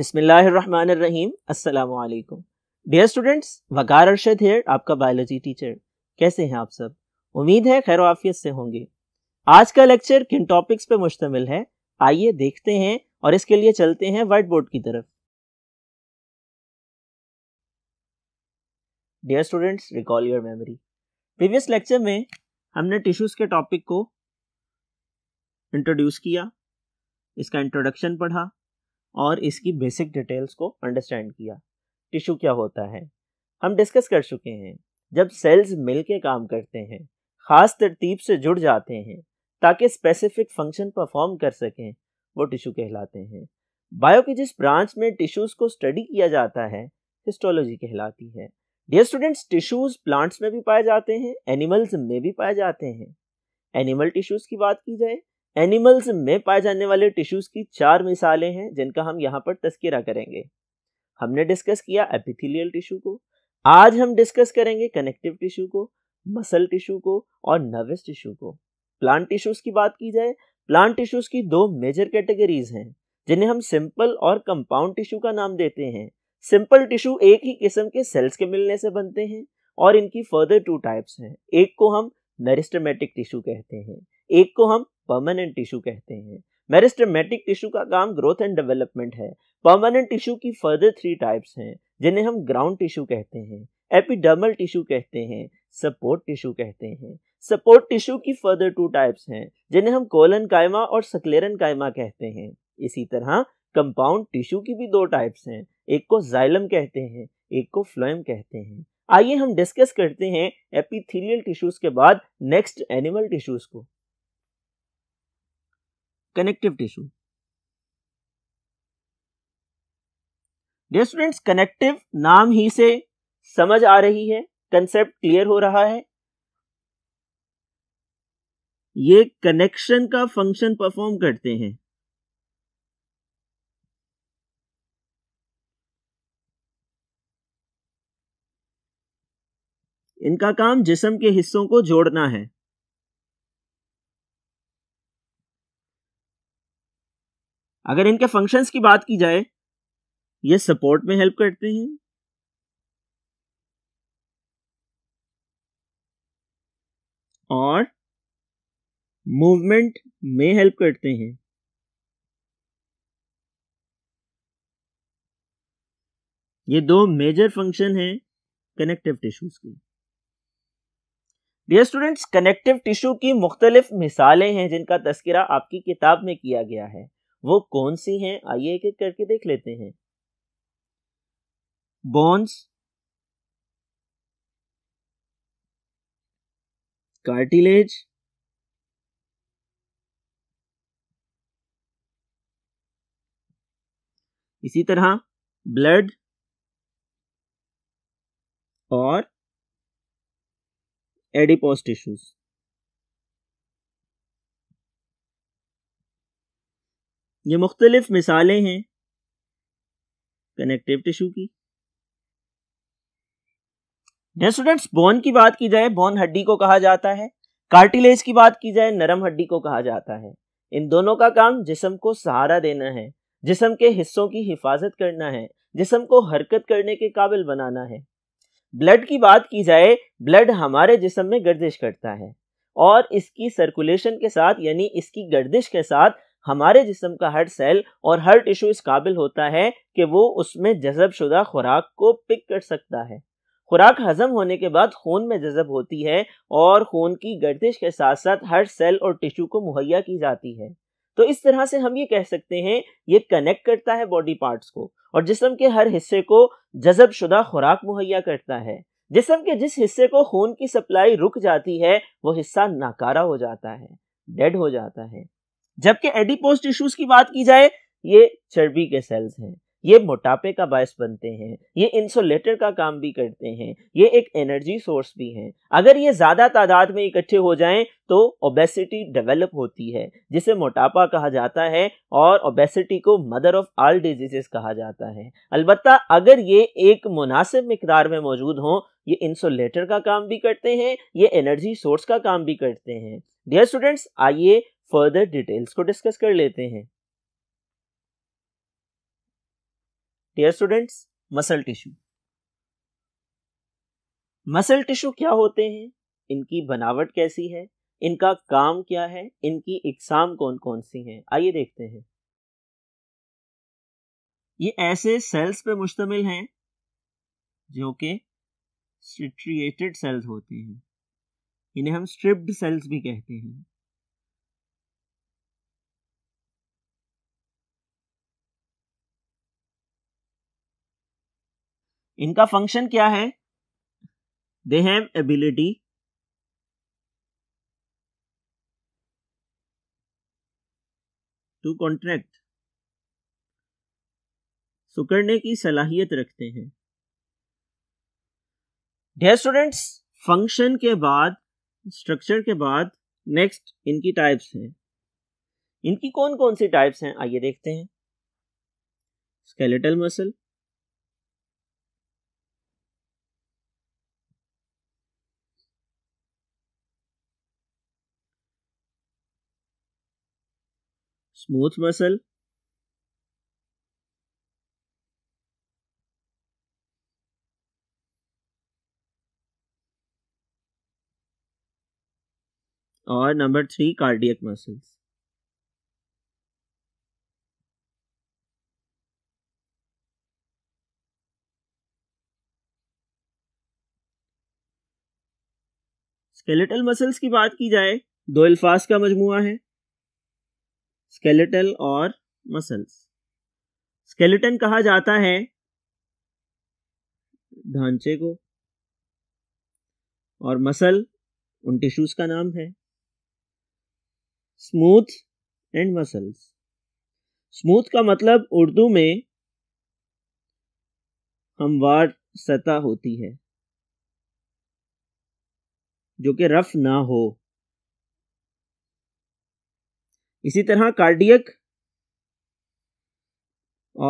अस्सलाम वालेकुम dear students Waqar Arshad here आपका बायोलॉजी टीचर कैसे हैं आप सब उम्मीद है खैर आफियत से होंगे आज का लेक्चर किन टॉपिक्स पे मुश्तमिल है आइए देखते हैं और इसके लिए चलते हैं वाइट बोर्ड की तरफ dear students recall your memory previous lecture में हमने टिश्यूज़ के टॉपिक को इंट्रोड्यूस किया इसका इंट्रोडक्शन पढ़ा और इसकी बेसिक डिटेल्स को अंडरस्टैंड किया टिश्यू क्या होता है हम डिस्कस कर चुके हैं जब सेल्स मिल के काम करते हैं ख़ास तरतीब से जुड़ जाते हैं ताकि स्पेसिफिक फंक्शन परफॉर्म कर सकें वो टिश्यू कहलाते हैं बायो के जिस ब्रांच में टिश्यूज़ को स्टडी किया जाता है हिस्टोलॉजी कहलाती है डियर स्टूडेंट्स टिश्यूज़ प्लांट्स में भी पाए जाते हैं एनिमल्स में भी पाए जाते हैं एनिमल टिश्यूज़ की बात की जाए एनिमल्स में पाए जाने वाले टिश्यूज की चार मिसालें हैं जिनका हम यहाँ पर तस्करा करेंगे हमने डिस्कस किया एपिथिलियल टिश्यू को आज हम डिस्कस करेंगे कनेक्टिव टिश्यू को मसल टिश्यू को और नर्वस टिश्यू को प्लांट टिश्यूज की बात की जाए प्लांट टिश्यूज की दो मेजर कैटेगरीज हैं जिन्हें हम सिंपल और कंपाउंड टिश्यू का नाम देते हैं सिंपल टिश्यू एक ही किस्म के सेल्स के मिलने से बनते हैं और इनकी फर्दर टू टाइप्स हैं एक को हम मेरिस्टमेटिक टिश्यू कहते हैं एक को हम परमानेंट टिश्यू कहते हैं मेरिस्टमेटिक टिश्यू का काम ग्रोथ एंड डेवलपमेंट है परमानेंट टिश्यू की फर्दर थ्री टाइप्स हैं जिन्हें हम ग्राउंड टिश्यू कहते हैं एपिडर्मल टिश्यू कहते हैं सपोर्ट टिश्यू कहते हैं सपोर्ट टिश्यू की फर्दर टू टाइप्स हैं जिन्हें हम कोलन कायमा और सक्लेरन कायमा कहते हैं इसी तरह कंपाउंड टिश्यू की भी दो टाइप्स हैं एक को जाइलम कहते हैं एक को फ्लोएम कहते हैं आइए हम डिस्कस करते हैं एपिथेलियल टिश्यूज के बाद नेक्स्ट एनिमल टिश्यूज को कनेक्टिव टिश्यू dear कनेक्टिव नाम ही से समझ आ रही है कंसेप्ट क्लियर हो रहा है ये कनेक्शन का फंक्शन परफॉर्म करते हैं इनका काम जिसम के हिस्सों को जोड़ना है अगर इनके फंक्शंस की बात की जाए ये सपोर्ट में हेल्प करते हैं और मूवमेंट में हेल्प करते हैं ये दो मेजर फंक्शन हैं कनेक्टिव टिश्यूज के डियर स्टूडेंट्स कनेक्टिव टिश्यू की मुख्तलिफ मिसालें हैं जिनका तस्करा आपकी किताब में किया गया है वो कौन सी हैं आइए एक एक करके देख लेते हैं बॉन्स कार्टिलेज इसी तरह ब्लड और एडिपोस टिश्यूज ये मुख्तलिफ मिसालें हैं कनेक्टिव टिश्यू की स्टूडेंट्स बोन की बात की जाए बोन हड्डी को कहा जाता है कार्टिलेज की बात की जाए नरम हड्डी को कहा जाता है इन दोनों का काम जिसम को सहारा देना है जिसम के हिस्सों की हिफाजत करना है जिसम को हरकत करने के काबिल बनाना है ब्लड की बात की जाए ब्लड हमारे जिसम में गर्दिश करता है और इसकी सर्कुलेशन के साथ यानी इसकी गर्दिश के साथ हमारे जिसम का हर सेल और हर टिश्यू इस काबिल होता है कि वो उसमें जजब शुदा खुराक को पिक कर सकता है खुराक हजम होने के बाद खून में जजब होती है और खून की गर्दिश के साथ साथ हर सेल और टिश्यू को मुहैया की जाती है तो इस तरह से हम ये कह सकते हैं ये कनेक्ट करता है बॉडी पार्ट्स को और जिसम के हर हिस्से को जजब शुदा खुराक मुहैया करता है जिसम के जिस हिस्से को खून की सप्लाई रुक जाती है वो हिस्सा नाकारा हो जाता है डेड हो जाता है जबकि एडिपोज टिश्यूज की बात की जाए ये चर्बी के सेल्स हैं ये मोटापे का बायस बनते हैं ये इंसुलेटर का काम भी करते हैं ये एक एनर्जी सोर्स भी हैं अगर ये ज़्यादा तादाद में इकट्ठे हो जाएं तो ओबेसिटी डेवलप होती है जिसे मोटापा कहा जाता है और ओबेसिटी को मदर ऑफ आल डिजीजेस कहा जाता है अलबत् अगर ये एक मुनासिब मकदार में मौजूद हों ये इंसुलेटर का काम भी करते हैं ये एनर्जी सोर्स का काम भी करते हैं डियर स्टूडेंट्स आइए फर्दर डिटेल्स को डिस्कस कर लेते हैं dear students muscle tissue muscle tissue क्या होते हैं इनकी बनावट कैसी है इनका काम क्या है इनकी इकसाम कौन कौन सी हैं आइए देखते हैं ये ऐसे सेल्स पे मुश्तमिल हैं जो कि स्ट्रिट्रिएटेड सेल्स होते हैं इन्हें हम स्ट्रिप्ड सेल्स भी कहते हैं इनका फंक्शन क्या है they have ability to contract सुकड़ने की सलाहियत रखते हैं डे स्टूडेंट्स फंक्शन के बाद स्ट्रक्चर के बाद नेक्स्ट इनकी टाइप्स हैं इनकी कौन कौन सी टाइप्स हैं आइए देखते हैं स्केलेटल मसल smooth muscle और number three cardiac muscles skeletal muscles की बात की जाए दो अल्फाज का मजमुआ है स्केलेटल और मसल्स स्केलेटन कहा जाता है ढांचे को और मसल उन टिश्यूज का नाम है स्मूथ एंड मसल्स स्मूथ का मतलब उर्दू में हमवार सतह होती है जो कि रफ ना हो इसी तरह कार्डियक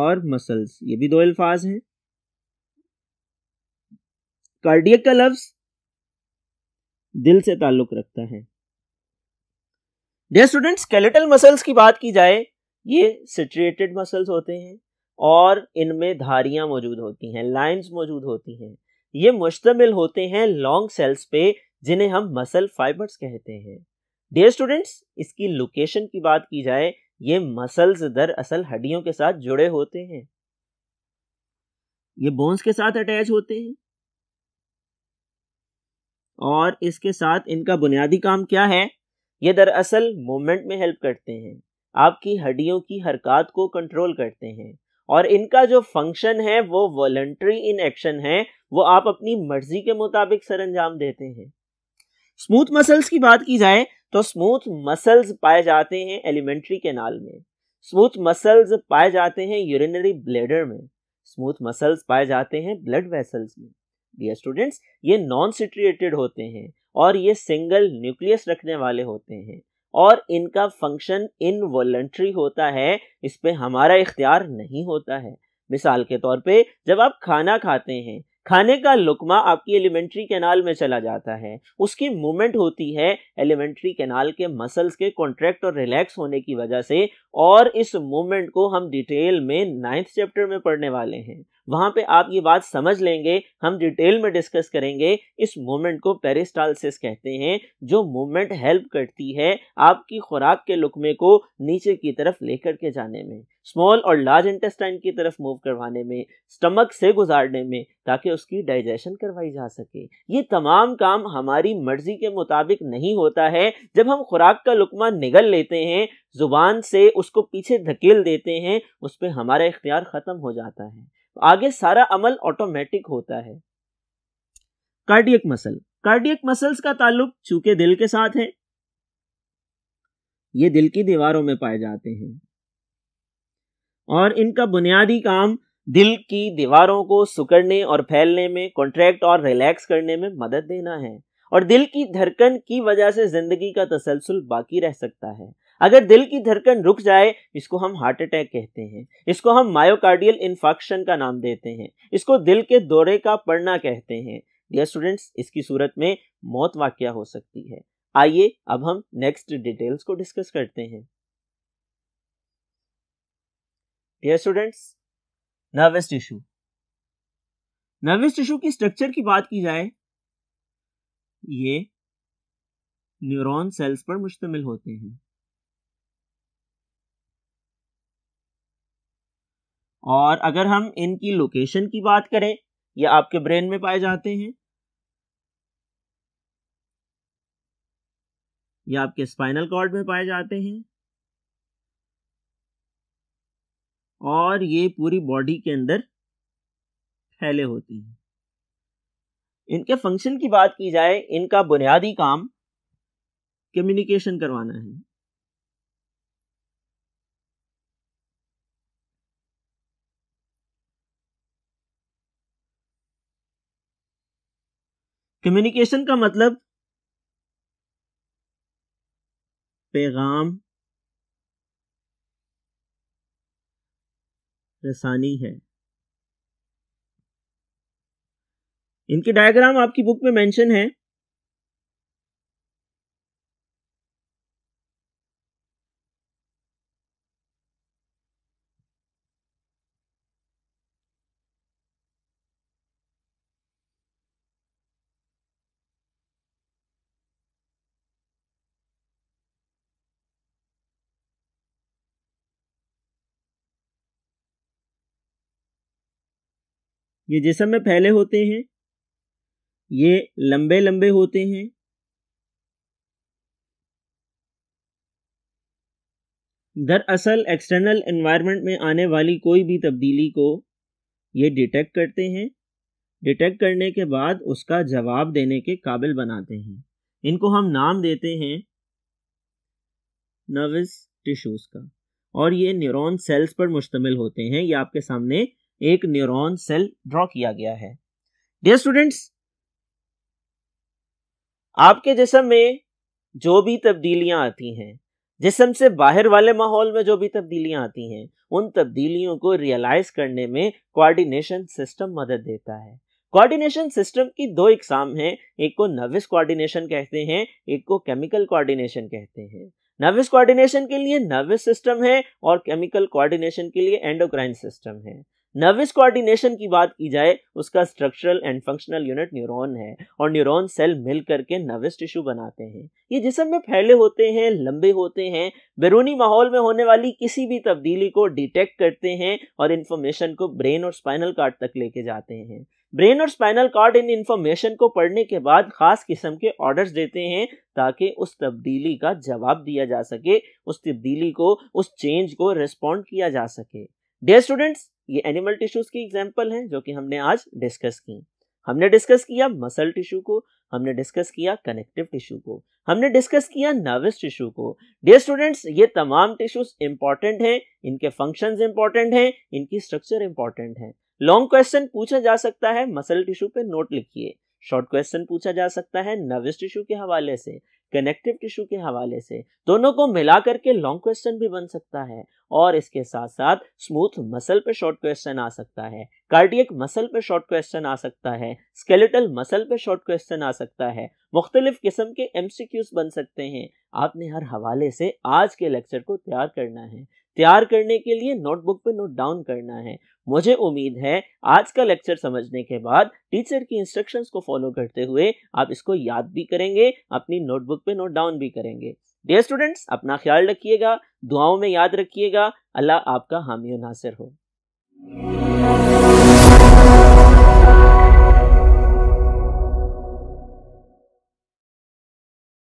और मसल्स ये भी दो अल्फाज हैं कार्डियक का लफ्ज दिल से ताल्लुक रखता है डे स्टूडेंट स्केलेटल मसल्स की बात की जाए ये सिचुएटेड मसल्स होते हैं और इनमें धारियां मौजूद होती हैं लाइंस मौजूद होती हैं ये मुश्तमिल होते हैं लॉन्ग सेल्स पे जिन्हें हम मसल फाइबर्स कहते हैं डे स्टूडेंट्स इसकी लोकेशन की बात की जाए ये मसल्स दरअसल हड्डियों के साथ जुड़े होते हैं ये बोन्स के साथ अटैच होते हैं और इसके साथ इनका बुनियादी काम क्या है ये दरअसल मूवमेंट में हेल्प करते हैं आपकी हड्डियों की हरकत को कंट्रोल करते हैं और इनका जो फंक्शन है वो वॉलंट्री इन एक्शन है वो आप अपनी मर्जी के मुताबिक सरंजाम देते हैं स्मूथ मसल्स की बात की जाए तो स्मूथ मसल्स पाए जाते हैं एलिमेंट्री केनाल में स्मूथ मसल्स पाए जाते हैं यूरिनरी ब्लेडर में स्मूथ मसल्स पाए जाते हैं ब्लड वेसल्स में डियर स्टूडेंट्स ये नॉन सिट्रिएटेड होते हैं और ये सिंगल न्यूक्लियस रखने वाले होते हैं और इनका फंक्शन इनवॉलेंट्री होता है इस पर हमारा इख्तियार नहीं होता है मिसाल के तौर पे जब आप खाना खाते हैं खाने का लुकमा आपकी एलिमेंट्री कैनाल में चला जाता है उसकी मूवमेंट होती है एलिमेंट्री कैनाल के मसल्स के कॉन्ट्रैक्ट और रिलैक्स होने की वजह से और इस मूवमेंट को हम डिटेल में नाइन्थ चैप्टर में पढ़ने वाले हैं वहाँ पे आप ये बात समझ लेंगे हम डिटेल में डिस्कस करेंगे इस मोमेंट को पेरिस्टालसिस कहते हैं जो मोमेंट हेल्प करती है आपकी खुराक के लुकमे को नीचे की तरफ लेकर के जाने में स्मॉल और लार्ज इंटेस्टाइन की तरफ मूव करवाने में स्टमक से गुजारने में ताकि उसकी डाइजेशन करवाई जा सके ये तमाम काम हमारी मर्जी के मुताबिक नहीं होता है जब हम खुराक का लुकमा निगल लेते हैं ज़ुबान से उसको पीछे धकेल देते हैं उस पर हमारा इख्तियार ख़त्म हो जाता है आगे सारा अमल ऑटोमेटिक होता है कार्डियक मसल कार्डियक मसल्स का ताल्लुक चूंकि दिल के साथ है ये दिल की दीवारों में पाए जाते हैं और इनका बुनियादी काम दिल की दीवारों को सुकड़ने और फैलने में कॉन्ट्रैक्ट और रिलैक्स करने में मदद देना है और दिल की धड़कन की वजह से ज़िंदगी का तसलसल बाकी रह सकता है अगर दिल की धड़कन रुक जाए इसको हम हार्ट अटैक कहते हैं इसको हम मायोकार्डियल इन्फेक्शन का नाम देते हैं इसको दिल के दौरे का पड़ना कहते हैं डियर स्टूडेंट्स इसकी सूरत में मौत वाक्य हो सकती है आइए अब हम नेक्स्ट डिटेल्स को डिस्कस करते हैं dear students nervous tissue nervous tissue की स्ट्रक्चर की बात की जाए ये न्यूरॉन सेल्स पर मुश्तमिल होते हैं और अगर हम इनकी लोकेशन की बात करें ये आपके ब्रेन में पाए जाते हैं ये आपके स्पाइनल कॉर्ड में पाए जाते हैं और ये पूरी बॉडी के अंदर फैले होते हैं इनके फंक्शन की बात की जाए इनका बुनियादी काम कम्युनिकेशन करवाना है कम्युनिकेशन का मतलब पैगाम रसानी है इनके डायग्राम आपकी बुक में मेंशन है ये जिसम में फैले होते हैं ये लंबे लंबे होते हैं दरअसल एक्सटर्नल एनवायरनमेंट में आने वाली कोई भी तब्दीली को ये डिटेक्ट करते हैं डिटेक्ट करने के बाद उसका जवाब देने के काबिल बनाते हैं इनको हम नाम देते हैं नर्वस टिश्यूज़ का और ये न्यूरॉन सेल्स पर मुश्तमिल होते हैं ये आपके सामने एक न्यूरॉन सेल ड्रॉ किया गया है डियर स्टूडेंट्स आपके जिसम में जो भी तब्दीलियां आती हैं जिसम से बाहर वाले माहौल में जो भी तब्दीलियां आती हैं उन तब्दीलियों को रियलाइज करने में कोऑर्डिनेशन सिस्टम मदद देता है कोऑर्डिनेशन सिस्टम की दो एग्जाम हैं एक को नर्विस कोऑर्डिनेशन कहते हैं एक को केमिकल कोऑर्डिनेशन कहते हैं नर्विस कोऑर्डिनेशन के लिए नर्विस सिस्टम है और केमिकल कोऑर्डिनेशन के लिए एंडोक्राइन सिस्टम है नर्विस कोऑर्डिनेशन की बात की जाए उसका structural and functional unit neuron है और न्यूरॉन सेल मिल करके नर्विस टिश्यू बनाते हैं ये जिसम में फैले होते हैं लंबे होते हैं बैरूनी माहौल में होने वाली किसी भी तब्दीली को डिटेक्ट करते हैं और इन्फॉर्मेशन को ब्रेन और स्पाइनल कार्ड तक लेके जाते हैं ब्रेन और स्पाइनल कार्ड इन इन्फॉर्मेशन को पढ़ने के बाद खास किस्म के ऑर्डर्स देते हैं ताकि उस तब्दीली का जवाब दिया जा सके उस तब्दीली को उस चेंज को रिस्पॉन्ड किया जा सके डियर स्टूडेंट्स ये एनिमल टिश्यूज की एग्जाम्पल हैं जो कि हमने आज डिस्कस की हमने डिस्कस किया मसल टिश्यू को हमने डिस्कस किया कनेक्टिव टिश्यू को हमने डिस्कस किया नर्वस टिश्यू को डियर स्टूडेंट्स ये तमाम टिश्यूज इंपॉर्टेंट हैं इनके फंक्शंस इंपॉर्टेंट हैं इनकी स्ट्रक्चर इंपॉर्टेंट है लॉन्ग क्वेश्चन पूछा जा सकता है मसल टिश्यू पे नोट लिखिए शॉर्ट क्वेश्चन पूछा जा सकता है नर्वस टिश्यू के हवाले से कनेक्टिव टिश्यू के हवाले से दोनों को मिला करके लॉन्ग क्वेश्चन भी बन सकता है और इसके साथ साथ स्मूथ मसल पे शॉर्ट क्वेश्चन आ सकता है कार्डियक मसल पे शॉर्ट क्वेश्चन आ सकता है स्केलेटल मसल पे शॉर्ट क्वेश्चन आ सकता है मुख्तलिफ किस्म के एमसीक्यूज बन सकते हैं आपने हर हवाले से आज के लेक्चर को तैयार करना है तैयार करने के लिए नोटबुक पे नोट डाउन करना है मुझे उम्मीद है आज का लेक्चर समझने के बाद टीचर की इंस्ट्रक्शंस को फॉलो करते हुए आप इसको याद भी करेंगे अपनी नोटबुक पे नोट डाउन भी करेंगे डे स्टूडेंट्स अपना ख्याल रखिएगा दुआओं में याद रखिएगा अल्लाह आपका हामी नासिर हो